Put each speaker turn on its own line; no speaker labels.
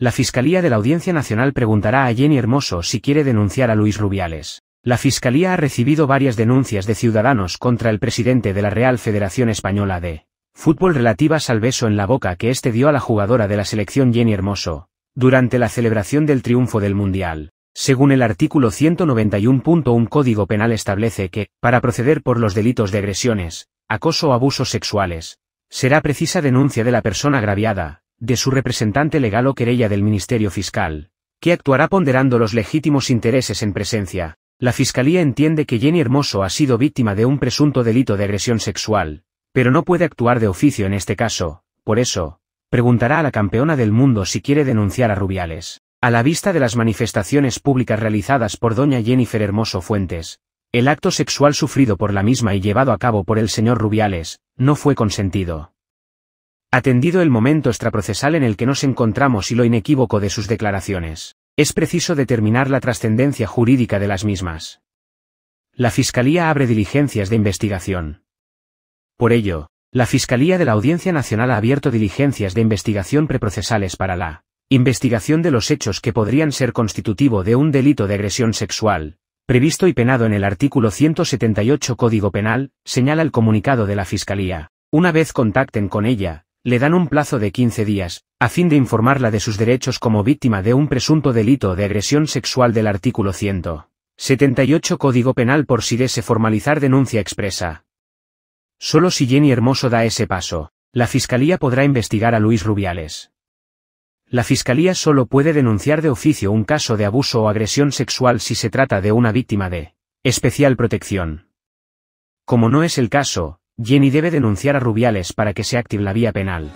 La Fiscalía de la Audiencia Nacional preguntará a Jenny Hermoso si quiere denunciar a Luis Rubiales. La Fiscalía ha recibido varias denuncias de ciudadanos contra el presidente de la Real Federación Española de Fútbol relativas al beso en la boca que este dio a la jugadora de la selección Jenny Hermoso, durante la celebración del triunfo del Mundial. Según el artículo 191.1 Código Penal establece que, para proceder por los delitos de agresiones, acoso o abusos sexuales, será precisa denuncia de la persona agraviada, de su representante legal o querella del Ministerio Fiscal, que actuará ponderando los legítimos intereses en presencia. La Fiscalía entiende que Jenny Hermoso ha sido víctima de un presunto delito de agresión sexual, pero no puede actuar de oficio en este caso, por eso, preguntará a la campeona del mundo si quiere denunciar a Rubiales. A la vista de las manifestaciones públicas realizadas por doña Jennifer Hermoso Fuentes, el acto sexual sufrido por la misma y llevado a cabo por el señor Rubiales, no fue consentido. Atendido el momento extraprocesal en el que nos encontramos y lo inequívoco de sus declaraciones, es preciso determinar la trascendencia jurídica de las mismas. La Fiscalía abre diligencias de investigación. Por ello, la Fiscalía de la Audiencia Nacional ha abierto diligencias de investigación preprocesales para la investigación de los hechos que podrían ser constitutivo de un delito de agresión sexual, previsto y penado en el artículo 178 Código Penal, señala el comunicado de la Fiscalía. Una vez contacten con ella, le dan un plazo de 15 días, a fin de informarla de sus derechos como víctima de un presunto delito de agresión sexual del artículo 178 Código Penal por si dese formalizar denuncia expresa. Solo si Jenny Hermoso da ese paso, la Fiscalía podrá investigar a Luis Rubiales. La Fiscalía solo puede denunciar de oficio un caso de abuso o agresión sexual si se trata de una víctima de especial protección. Como no es el caso, Jenny debe denunciar a Rubiales para que se active la vía penal.